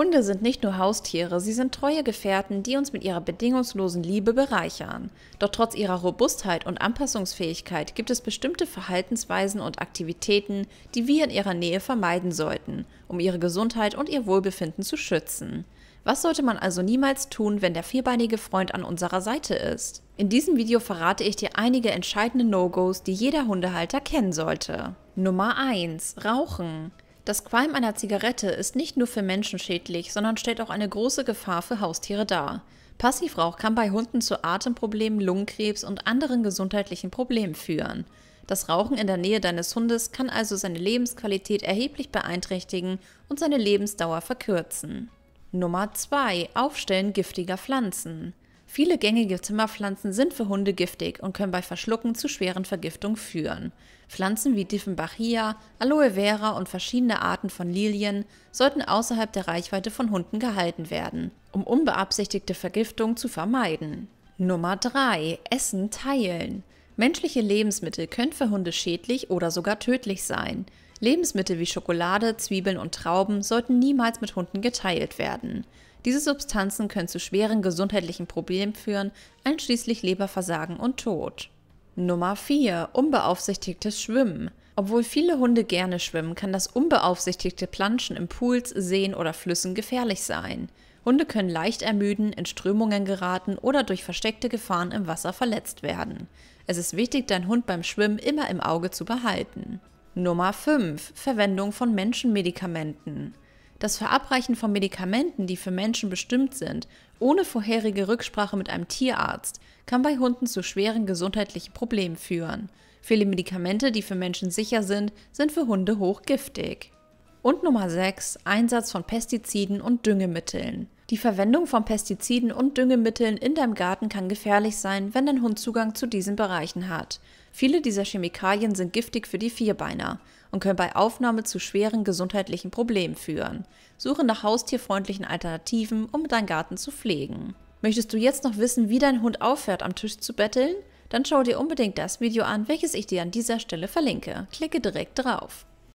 Hunde sind nicht nur Haustiere, sie sind treue Gefährten, die uns mit ihrer bedingungslosen Liebe bereichern. Doch trotz ihrer Robustheit und Anpassungsfähigkeit gibt es bestimmte Verhaltensweisen und Aktivitäten, die wir in ihrer Nähe vermeiden sollten, um ihre Gesundheit und ihr Wohlbefinden zu schützen. Was sollte man also niemals tun, wenn der vierbeinige Freund an unserer Seite ist? In diesem Video verrate ich dir einige entscheidende No-Gos, die jeder Hundehalter kennen sollte. Nummer 1. Rauchen. Das Qualm einer Zigarette ist nicht nur für Menschen schädlich, sondern stellt auch eine große Gefahr für Haustiere dar. Passivrauch kann bei Hunden zu Atemproblemen, Lungenkrebs und anderen gesundheitlichen Problemen führen. Das Rauchen in der Nähe deines Hundes kann also seine Lebensqualität erheblich beeinträchtigen und seine Lebensdauer verkürzen. Nummer 2. Aufstellen giftiger Pflanzen. Viele gängige Zimmerpflanzen sind für Hunde giftig und können bei Verschlucken zu schweren Vergiftungen führen. Pflanzen wie Diffenbachia, Aloe Vera und verschiedene Arten von Lilien sollten außerhalb der Reichweite von Hunden gehalten werden, um unbeabsichtigte Vergiftungen zu vermeiden. Nummer 3. Essen teilen. Menschliche Lebensmittel können für Hunde schädlich oder sogar tödlich sein. Lebensmittel wie Schokolade, Zwiebeln und Trauben sollten niemals mit Hunden geteilt werden. Diese Substanzen können zu schweren gesundheitlichen Problemen führen, einschließlich Leberversagen und Tod. Nummer 4. Unbeaufsichtigtes Schwimmen. Obwohl viele Hunde gerne schwimmen, kann das unbeaufsichtigte Planschen in Pools, Seen oder Flüssen gefährlich sein. Hunde können leicht ermüden, in Strömungen geraten oder durch versteckte Gefahren im Wasser verletzt werden. Es ist wichtig, deinen Hund beim Schwimmen immer im Auge zu behalten. Nummer 5. Verwendung von Menschenmedikamenten. Das Verabreichen von Medikamenten, die für Menschen bestimmt sind, ohne vorherige Rücksprache mit einem Tierarzt, kann bei Hunden zu schweren gesundheitlichen Problemen führen. Viele Medikamente, die für Menschen sicher sind, sind für Hunde hochgiftig. Und Nummer 6, Einsatz von Pestiziden und Düngemitteln. Die Verwendung von Pestiziden und Düngemitteln in deinem Garten kann gefährlich sein, wenn dein Hund Zugang zu diesen Bereichen hat. Viele dieser Chemikalien sind giftig für die Vierbeiner und können bei Aufnahme zu schweren gesundheitlichen Problemen führen. Suche nach haustierfreundlichen Alternativen, um deinen Garten zu pflegen. Möchtest du jetzt noch wissen, wie dein Hund aufhört, am Tisch zu betteln? Dann schau dir unbedingt das Video an, welches ich dir an dieser Stelle verlinke. Klicke direkt drauf.